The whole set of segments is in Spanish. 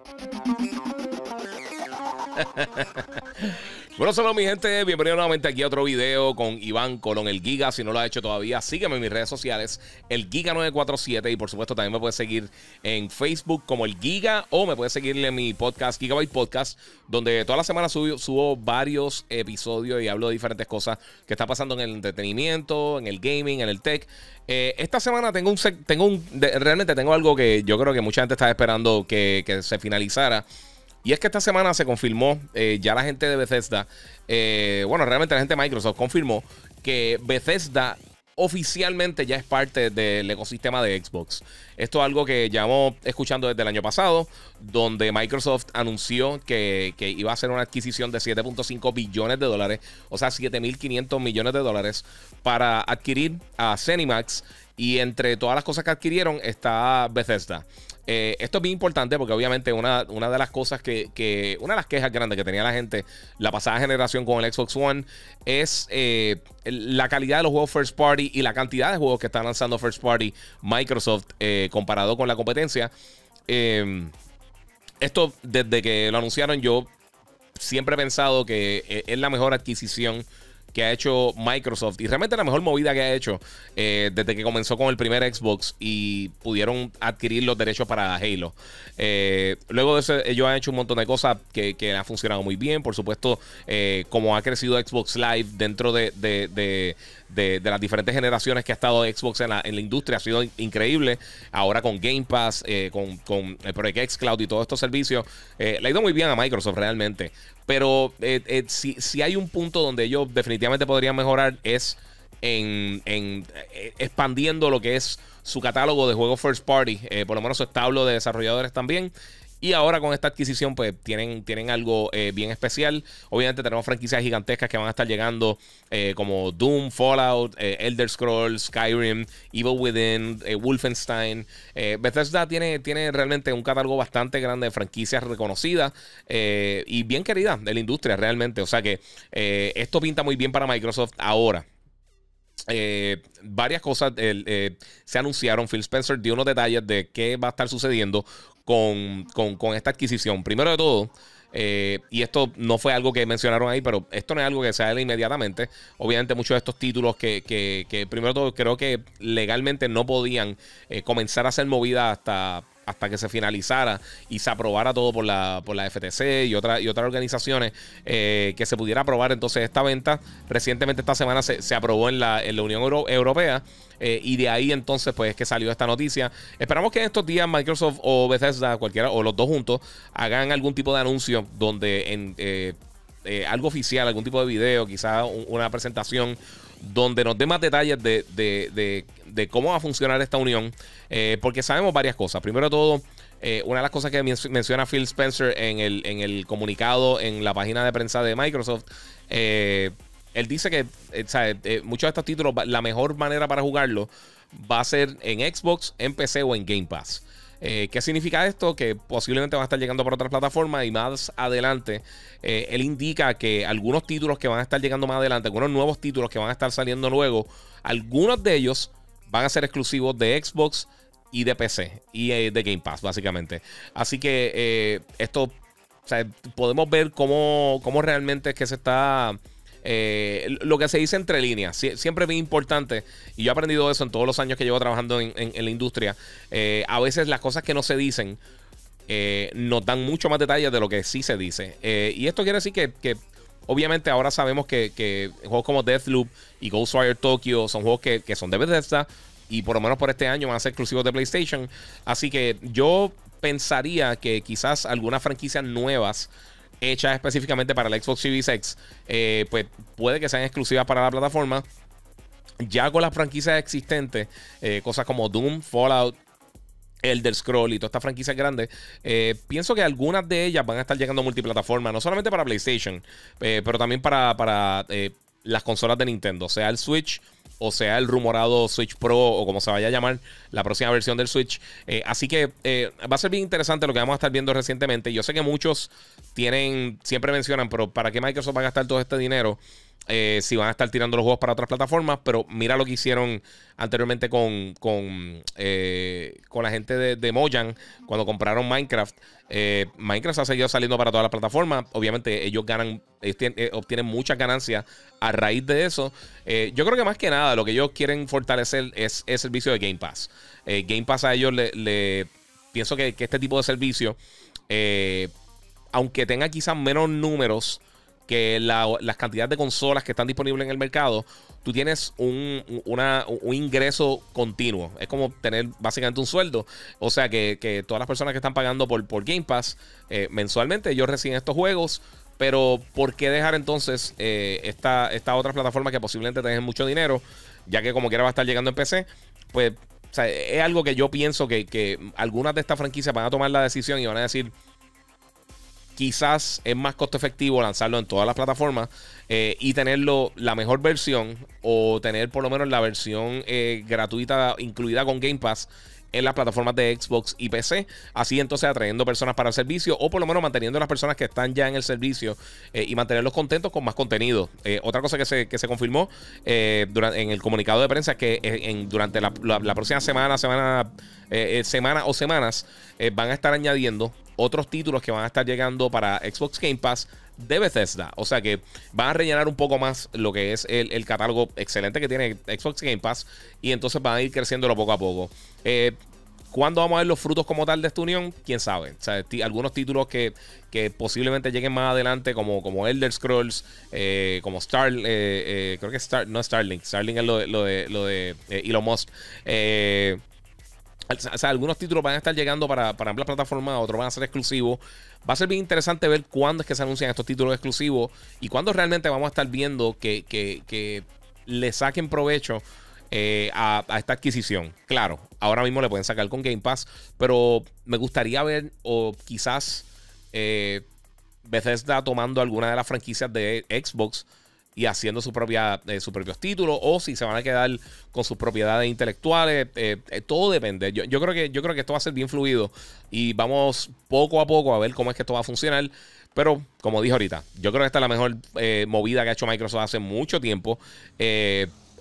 ハハハハ。Bueno, saludos mi gente, bienvenido nuevamente aquí a otro video con Iván Colón, el Giga. Si no lo has hecho todavía, sígueme en mis redes sociales, el Giga947 y por supuesto también me puedes seguir en Facebook como el Giga o me puedes seguirle en mi podcast, Gigabyte Podcast, donde toda la semana subo, varios episodios y hablo de diferentes cosas que está pasando en el entretenimiento, en el gaming, en el tech. Eh, esta semana tengo un, tengo un, realmente tengo algo que yo creo que mucha gente está esperando que se finalizara. Y es que esta semana se confirmó, eh, ya la gente de Bethesda, eh, bueno, realmente la gente de Microsoft confirmó que Bethesda oficialmente ya es parte del ecosistema de Xbox. Esto es algo que llevamos escuchando desde el año pasado donde Microsoft anunció que, iba a hacer una adquisición de 7.5 billones de dólares, o sea, 7.500 millones de dólares, para adquirir a Cenimax. Y entre todas las cosas que adquirieron está Bethesda. Eh, esto es bien importante porque obviamente una, una de las cosas que, una de las quejas grandes que tenía la gente la pasada generación con el Xbox One es eh, la calidad de los juegos first party y la cantidad de juegos que está lanzando first party Microsoft eh, comparado con la competencia. Eh, esto desde que lo anunciaron yo siempre he pensado que eh, es la mejor adquisición que ha hecho Microsoft y realmente la mejor movida que ha hecho eh, desde que comenzó con el primer Xbox y pudieron adquirir los derechos para Halo. Eh, luego de eso, ellos han hecho un montón de cosas que, que han funcionado muy bien. Por supuesto, como ha crecido Xbox Live dentro de de, de, las diferentes generaciones que ha estado Xbox en la, en la industria. Ha sido increíble. Ahora con Game Pass, eh, con, con el eh, Project Cloud y todos estos servicios, eh, le ha ido muy bien a Microsoft realmente. Pero si, hay un punto donde ellos definitivamente podrían mejorar es en, en expandiendo lo que es su catálogo de juegos first party, por lo menos su establo de desarrolladores también. Y ahora con esta adquisición, pues tienen, tienen algo eh, bien especial. Obviamente tenemos franquicias gigantescas que van a estar llegando, eh, como Doom, Fallout, eh, Elder Scrolls, Skyrim, Evil Within, Wolfenstein. Bethesda tiene, tiene realmente un catálogo bastante grande de franquicias reconocidas y bien queridas de la industria, realmente. O sea que esto pinta muy bien para Microsoft ahora. varias cosas se anunciaron. Phil Spencer dio unos detalles de qué va a estar sucediendo con, esta adquisición. Primero de todo, eh, y esto no fue algo que mencionaron ahí, pero esto no es algo que se haga inmediatamente. Obviamente, muchos de estos títulos que, que, de todo, creo que legalmente no podían eh, comenzar a ser movidas hasta hasta que se finalizara y se aprobara todo por la, por la FTC y, otra, y otras organizaciones eh, que se pudiera aprobar entonces esta venta. Recientemente esta semana se, aprobó en la, en la Unión Europea. Eh, y de ahí entonces pues que salió esta noticia. Esperamos que en estos días Microsoft o Bethesda, cualquiera o los dos juntos, hagan algún tipo de anuncio donde en, eh, algo oficial, algún tipo de video, quizás una presentación donde nos dé más detalles de, de, cómo va a funcionar esta unión, eh, porque sabemos varias cosas. Primero de todo, eh, una de las cosas que menciona Phil Spencer en el, comunicado en la página de prensa de Microsoft, eh, él dice que muchos de estos títulos, la mejor manera para jugarlo va a ser en Xbox, en PC o en Game Pass. Eh, ¿Qué significa esto? Que posiblemente va a estar llegando por otras plataformas y más adelante eh, él indica que algunos títulos que van a estar llegando más adelante, algunos nuevos títulos que van a estar saliendo luego, algunos de ellos van a ser exclusivos de Xbox y de PC y eh, de Game Pass, básicamente. Así que esto, o sea, podemos ver cómo, cómo realmente es que se está eh, lo que se dice entre líneas, siempre es importante, y yo he aprendido eso en todos los años que llevo trabajando en, la industria, eh, a veces las cosas que no se dicen eh, nos dan mucho más detalles de lo que sí se dice. y esto quiere decir que, obviamente ahora sabemos que, juegos como Deathloop y Ghostwire Tokyo son juegos que, que son de Bethesda y por lo menos por este año van a ser exclusivos de PlayStation. Así que yo pensaría que quizás algunas franquicias nuevas hechas específicamente para el Xbox Series X, eh, pues puede que sean exclusivas para la plataforma. Ya con las franquicias existentes, eh, cosas como Doom, Fallout, Elder Scroll y todas estas franquicias grandes, eh, pienso que algunas de ellas van a estar llegando a multiplataforma, no solamente para PlayStation, pero también para, para las consolas de Nintendo, sea el Switch o sea el rumorado Switch Pro o como se vaya a llamar la próxima versión del Switch. Eh, así que eh, va a ser bien interesante lo que vamos a estar viendo recientemente. Yo sé que muchos tienen, siempre mencionan, pero ¿para qué Microsoft va a gastar todo este dinero? Eh, si van a estar tirando los juegos para otras plataformas, pero mira lo que hicieron anteriormente con, con, eh, la gente de, de, Mojang cuando compraron Minecraft. Eh, Minecraft ha seguido saliendo para todas las plataformas. Obviamente ellos ganan, obtienen muchas ganancias a raíz de eso. yo creo que más que nada lo que ellos quieren fortalecer es el servicio de Game Pass. Game Pass a ellos le, pienso que, que, este tipo de servicio, aunque tenga quizás menos números, que las cantidades de consolas que están disponibles en el mercado, tú tienes un, un, ingreso continuo. Es como tener básicamente un sueldo. O sea que, todas las personas que están pagando por, por Game Pass eh, mensualmente, ellos reciben estos juegos. Pero ¿por qué dejar entonces eh, esta, esta otra plataforma que posiblemente tengan mucho dinero? Ya que como quiera va a estar llegando en PC. Pues es algo que yo pienso que, que algunas de estas franquicias van a tomar la decisión y van a decir quizás es más costo efectivo lanzarlo en todas las plataformas eh, y tenerlo la mejor versión o tener por lo menos la versión eh, gratuita incluida con Game Pass en las plataformas de Xbox y PC, así entonces atrayendo personas para el servicio o por lo menos manteniendo a las personas que están ya en el servicio eh, y mantenerlos contentos con más contenido. otra cosa que se, confirmó en el comunicado de prensa es que durante la, próxima semana, semana, semana o semanas van a estar añadiendo otros títulos que van a estar llegando para Xbox Game Pass de Bethesda. O sea que van a rellenar un poco más lo que es el, catálogo excelente que tiene Xbox Game Pass y entonces van a ir creciéndolo poco a poco. Eh, ¿Cuándo vamos a ver los frutos como tal de esta unión? Quién sabe. O sea, algunos títulos que, que, posiblemente lleguen más adelante, como, como Elder Scrolls, eh, como Star. Eh, creo que Star. No Starlink. Starlink es lo de, lo de, lo de Eh, o sea, algunos títulos van a estar llegando para, para ambas plataformas, otros van a ser exclusivos. Va a ser bien interesante ver cuándo es que se anuncian estos títulos exclusivos y cuándo realmente vamos a estar viendo que, le saquen provecho eh, a, esta adquisición. Claro, ahora mismo le pueden sacar con Game Pass, pero me gustaría ver o quizás eh, Bethesda tomando alguna de las franquicias de Xbox y haciendo su propia, eh, sus propios títulos o si se van a quedar con sus propiedades intelectuales. Eh, eh, todo depende. Yo, yo, creo que, yo creo que esto va a ser bien fluido y vamos poco a poco a ver cómo es que esto va a funcionar. Pero como dije ahorita, yo creo que esta es la mejor movida que ha hecho Microsoft hace mucho tiempo.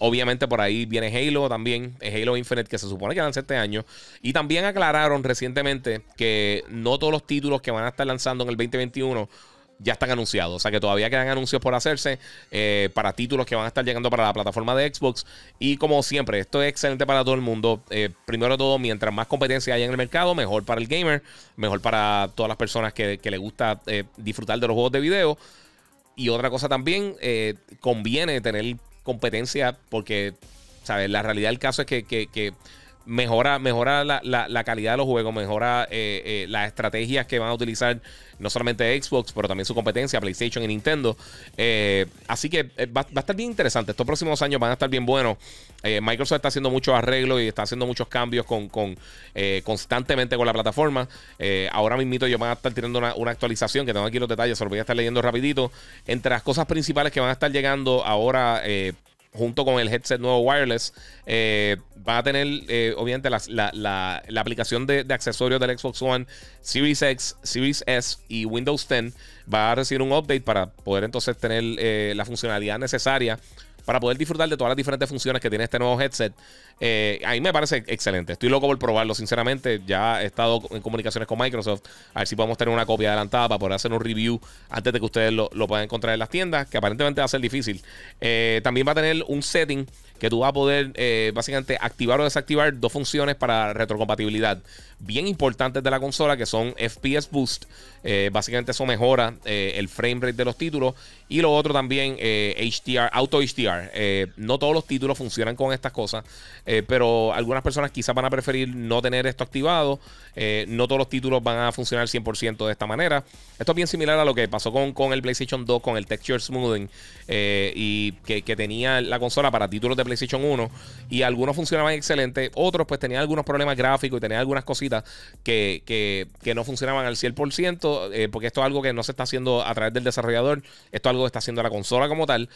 Obviamente por ahí viene Halo también, Halo Infinite que se supone que lanza este año. Y también aclararon recientemente que no todos los títulos que van a estar lanzando en el 2021 ya están anunciados. O sea que todavía quedan anuncios por hacerse eh, para títulos que van a estar llegando para la plataforma de Xbox. Y como siempre, esto es excelente para todo el mundo. Eh, primero de todo, mientras más competencia haya en el mercado, mejor para el gamer, mejor para todas las personas que, le gusta eh, disfrutar de los juegos de video. Y otra cosa también, conviene tener competencia porque, ¿sabes? La realidad del caso es que, que mejora, mejora la, calidad de los juegos, mejora eh, eh, las estrategias que van a utilizar no solamente Xbox, pero también su competencia, PlayStation y Nintendo. Eh, así que va, a estar bien interesante. Estos próximos años van a estar bien buenos. Microsoft está haciendo muchos arreglos y está haciendo muchos cambios con, constantemente con la plataforma. ahora mismo yo van a estar teniendo una, una, actualización que tengo aquí los detalles, se los voy a estar leyendo rapidito. Entre las cosas principales que van a estar llegando ahora junto con el headset nuevo wireless, eh, va a tener eh, obviamente la, aplicación de, accesorios del Xbox One, Series X, Series S y Windows 10. Va a recibir un update para poder entonces tener eh, la funcionalidad necesaria para poder disfrutar de todas las diferentes funciones que tiene este nuevo headset. Eh, a mí me parece excelente. Estoy loco por probarlo, sinceramente. Ya he estado en comunicaciones con Microsoft. A ver si podemos tener una copia adelantada para poder hacer un review antes de que ustedes lo, puedan encontrar en las tiendas, que aparentemente va a ser difícil. Eh, también va a tener un setting que tú vas a poder eh, básicamente activar o desactivar dos funciones para retrocompatibilidad bien importantes de la consola que son FPS Boost. básicamente eso mejora el frame rate de los títulos. Y lo otro también, HDR, Auto HDR. Eh, no todos los títulos funcionan con estas cosas, eh, pero algunas personas quizás van a preferir no tener esto activado. Eh, no todos los títulos van a funcionar 100% de esta manera. Esto es bien similar a lo que pasó con, con el PlayStation 2, con el Texture Smoothing, y que, tenía la consola para títulos de PlayStation 1, y algunos funcionaban excelente, otros pues tenían algunos problemas gráficos y tenían algunas cositas que, no funcionaban al 100%, porque esto es algo que no se está haciendo a través del desarrollador, esto es algo que está haciendo la consola como tal.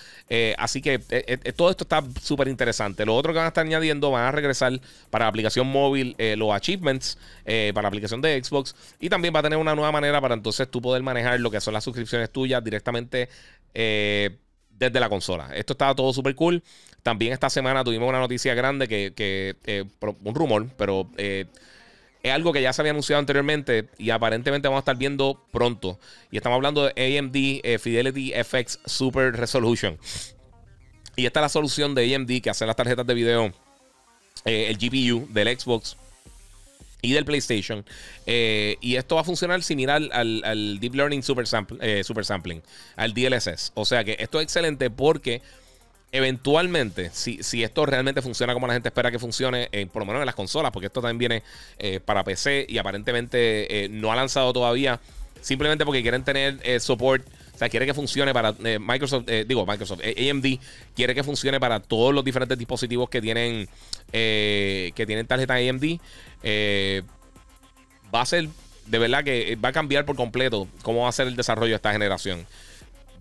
así que eh, eh, eh, todo esto está súper interesante. Lo otro que van a estar añadiendo van a regresar para la aplicación móvil los achievements, para la aplicación de Xbox. Y también va a tener una nueva manera para entonces tú poder manejar lo que son las suscripciones tuyas directamente desde la consola. Esto está todo súper cool. También esta semana tuvimos una noticia grande que, un rumor, pero es algo que ya se había anunciado anteriormente y aparentemente vamos a estar viendo pronto. Y estamos hablando de AMD Fidelity FX Super Resolution. Y esta es la solución de AMD que hace las tarjetas de video, eh, el GPU del Xbox y del PlayStation. Eh, y esto va a funcionar similar al, Deep Learning Super, eh, Super, Sampling, al DLSS. O sea que esto es excelente porque eventualmente, si, esto realmente funciona como la gente espera que funcione, por lo menos en las consolas, porque esto también viene para PC y aparentemente no ha lanzado todavía, simplemente porque quieren tener soporte quiere que funcione para eh, Microsoft, eh, digo Microsoft, eh, AMD quiere que funcione para todos los diferentes dispositivos que tienen que tienen tarjeta AMD. va a ser, de verdad que va a cambiar por completo cómo va a ser el desarrollo de esta generación.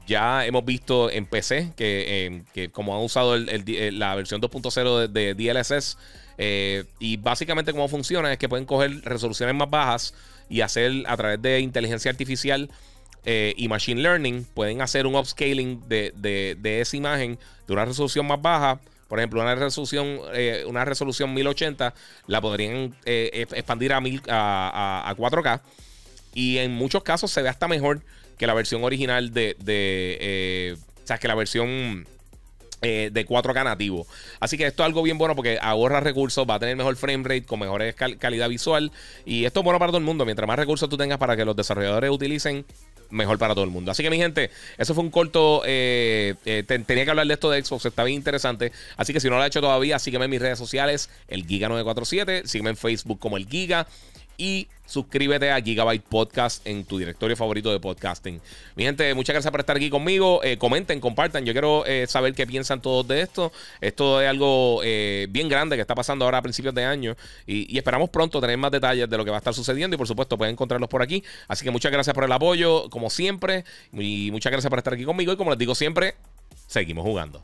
Ya hemos visto en PC que, como han usado la versión 2.0 de, de, DLSS y básicamente cómo funciona es que pueden coger resoluciones más bajas y hacer a través de inteligencia artificial eh, y Machine Learning pueden hacer un upscaling de, de, esa imagen de una resolución más baja. Por ejemplo, una resolución, eh, una resolución 1080 la podrían eh, e-, expandir a, a, 4K. Y en muchos casos se ve hasta mejor que la versión original de. de o sea, que la versión de 4K nativo. Así que esto es algo bien bueno porque ahorra recursos, va a tener mejor frame rate, con mejor calidad visual. Y esto es bueno para todo el mundo. Mientras más recursos tú tengas para que los desarrolladores utilicen, mejor para todo el mundo. Así que, mi gente, eso fue un corto. Eh, eh, tenía que hablar de esto de Xbox, está bien interesante. Así que si no lo ha hecho todavía, sígueme en mis redes sociales, el Giga947, sígueme en Facebook como el Giga y suscríbete a Gigabyte Podcast en tu directorio favorito de podcasting. Mi gente, muchas gracias por estar aquí conmigo. Eh, comenten, compartan. Yo quiero eh, saber qué piensan todos de esto. Esto es algo eh, bien grande que está pasando ahora a principios de año y, y, esperamos pronto tener más detalles de lo que va a estar sucediendo y por supuesto pueden encontrarlos por aquí. Así que muchas gracias por el apoyo, como siempre, y muchas gracias por estar aquí conmigo y como les digo siempre, seguimos jugando.